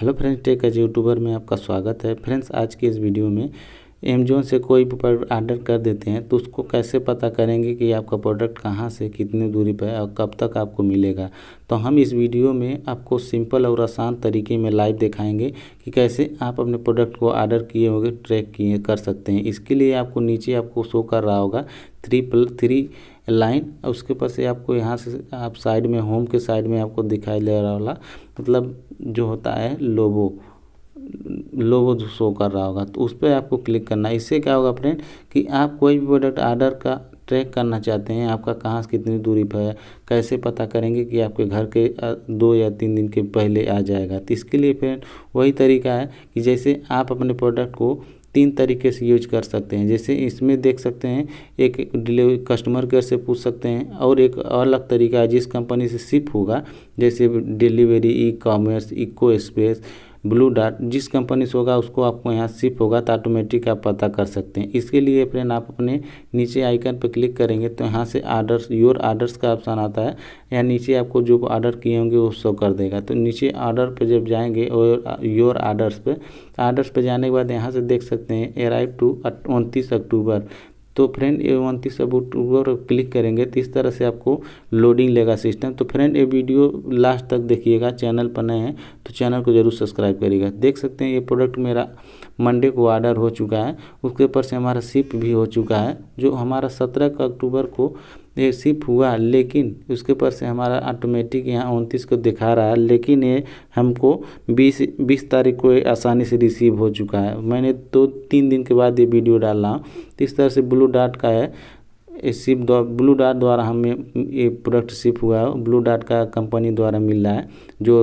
hello friends tech age YouTuber में आपका स्वागत है फ्रेंड्स आज के इस वीडियो में एमजोन से कोई भी आर्डर कर देते हैं तो उसको कैसे पता करेंगे कि आपका प्रोडक्ट कहाँ से कितनी दूरी पर है और कब तक आपको मिलेगा तो हम इस वीडियो में आपको सिंपल और आसान तरीके में लाइव दिखाएंगे कि कैसे आप अपने प्रोडक्ट को आर्डर किए होंगे ट्रैक किए कर सकते हैं इसके लिए आपको नीचे आपको शो कर रहा होगा थ्री प्लस थ्री लाइन उसके ऊपर से आपको यहाँ से आप साइड में होम के साइड में आपको दिखाई दे रहा होगा मतलब जो होता है लोबो लोगो शो कर रहा होगा तो उस पर आपको क्लिक करना है इससे क्या होगा फ्रेंड कि आप कोई भी प्रोडक्ट आर्डर का ट्रैक करना चाहते हैं आपका कहाँ से कितनी दूरी पर है कैसे पता करेंगे कि आपके घर के दो या तीन दिन के पहले आ जाएगा तो इसके लिए फ्रेंड वही तरीका है कि जैसे आप अपने प्रोडक्ट को तीन तरीके से यूज कर सकते हैं जैसे इसमें देख सकते हैं एक डिलीवरी कस्टमर केयर से पूछ सकते हैं और एक अलग तरीका है जिस कंपनी से सिप होगा जैसे delivery e commerce eco space blue dart जिस कंपनी से होगा उसको आपको यहाँ सिप होगा तो ऑटोमेटिक आप पता कर सकते हैं इसके लिए फ्रेंड आप अपने नीचे आइकन पर क्लिक करेंगे तो यहाँ से आर्डर्स योर आर्डर्स का ऑप्शन आता है या नीचे आपको जो ऑर्डर किए होंगे वो शो कर देगा तो नीचे ऑर्डर पर जब जाएंगे और योर आर्डर्स पर आर्डर्स पर जाने के बाद यहाँ से देख सकते हैं एराइव टू उनतीस अक्टूबर तो फ्रेंड ए उनतीस अक्टूबर क्लिक करेंगे तो इस तरह से आपको लोडिंग लेगा सिस्टम तो फ्रेंड ये वीडियो लास्ट तक देखिएगा चैनल पर नए हैं तो चैनल को जरूर सब्सक्राइब करिएगा देख सकते हैं ये प्रोडक्ट मेरा मंडे को ऑर्डर हो चुका है उसके ऊपर से हमारा शिप भी हो चुका है जो हमारा सत्रह अक्टूबर को ये सिप हुआ लेकिन उसके ऊपर से हमारा ऑटोमेटिक यहाँ उनतीस को दिखा रहा है लेकिन ये हमको बीस बीस तारीख को आसानी से रिसीव हो चुका है मैंने दो तीन दिन के बाद ये वीडियो डाला इस तरह से ब्लू डाट का है इस शिप ब्लू डार्ट द्वारा हमें ये प्रोडक्ट शिप हुआ है ब्लू डार्ट का कंपनी द्वारा मिल रहा है जो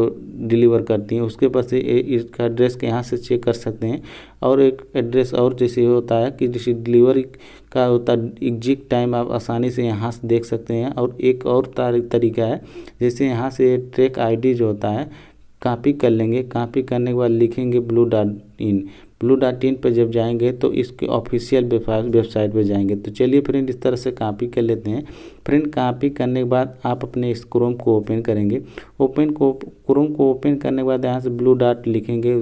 डिलीवर करती है उसके पास इसका एड्रेस के यहाँ से चेक कर सकते हैं और एक एड्रेस और जैसे होता है कि जैसे डिलीवरी का होता है एग्जिट टाइम आप आसानी से यहाँ से देख सकते हैं और एक और तरीका है जैसे यहाँ से ट्रैक आई जो होता है कापी कर लेंगे कापी करने के बाद लिखेंगे ब्लू डार्ट इन ब्लू डाट इन पर जब जाएंगे तो इसके ऑफिशियल वेबसाइट पर जाएंगे तो चलिए फ्रेंड इस तरह से कॉपी कर लेते हैं फ्रेंड कॉपी करने के बाद आप अपने इस क्रोम को ओपन करेंगे ओपन को क्रोम को ओपन करने के बाद यहाँ से ब्लू डाट लिखेंगे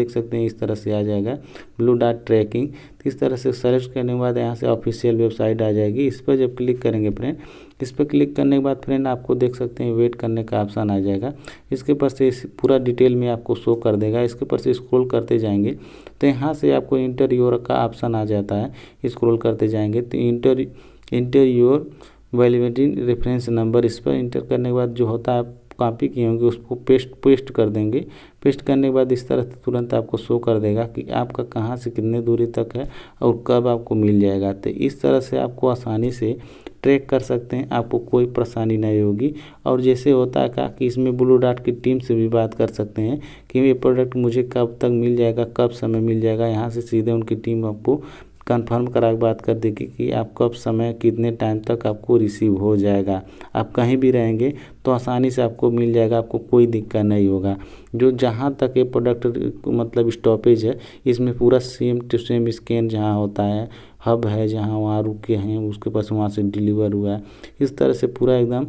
देख सकते हैं इस तरह से आ जाएगा ब्लू डाट ट्रैकिंग इस तरह से सर्च करने के बाद यहाँ से ऑफिशियल वेबसाइट आ जाएगी इस पर जब क्लिक करेंगे फ्रेंड इस पर क्लिक करने के बाद फ्रेंड आपको देख सकते हैं वेट करने का ऑप्शन आ जाएगा इसके पर से इस पूरा डिटेल में आपको शो कर देगा इसके पर से स्क्रोल करते जाएंगे तो यहाँ से आपको इंटर योर का ऑप्शन आ जाता है इस्क्रोल करते जाएंगे तो enter enter your reference number इस पर इंटर करने के बाद जो होता है कॉपी किए होंगे उसको पेस्ट पेस्ट कर देंगे पेस्ट करने के बाद इस तरह से तुरंत आपको शो कर देगा कि आपका कहाँ से कितने दूरी तक है और कब आपको मिल जाएगा तो इस तरह से आपको आसानी से ट्रैक कर सकते हैं आपको कोई परेशानी नहीं होगी और जैसे होता है का कि इसमें ब्लू डार्ट की टीम से भी बात कर सकते हैं कि ये प्रोडक्ट मुझे कब तक मिल जाएगा कब समय मिल जाएगा यहाँ से सीधे उनकी टीम आपको कंफर्म करा के बात कर देगी कि आप कब समय कितने टाइम तक आपको रिसीव हो जाएगा आप कहीं भी रहेंगे तो आसानी से आपको मिल जाएगा आपको कोई दिक्कत नहीं होगा जो जहाँ तक ये प्रोडक्ट मतलब स्टॉपेज है इसमें पूरा सेम टू सेम स्कैन जहाँ होता है हब है जहाँ वहाँ रुके हैं उसके पास वहाँ से डिलीवर हुआ है इस तरह से पूरा एकदम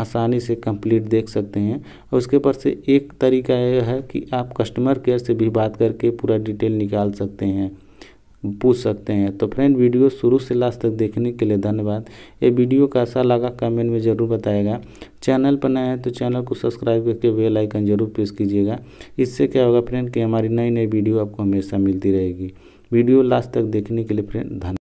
आसानी से कंप्लीट देख सकते हैं और उसके ऊपर से एक तरीका यह है कि आप कस्टमर केयर से भी बात करके पूरा डिटेल निकाल सकते हैं पूछ सकते हैं तो फ्रेंड वीडियो शुरू से लास्ट तक देखने के लिए धन्यवाद ये वीडियो कैसा लगा कमेंट में ज़रूर बताएगा चैनल पर नया है तो चैनल को सब्सक्राइब करके बेल आइकन जरूर प्रेस कीजिएगा इससे क्या होगा फ्रेंड कि हमारी नई नई वीडियो आपको हमेशा मिलती रहेगी वीडियो लास्ट तक देखने के लिए फ्रेंड धन्यवाद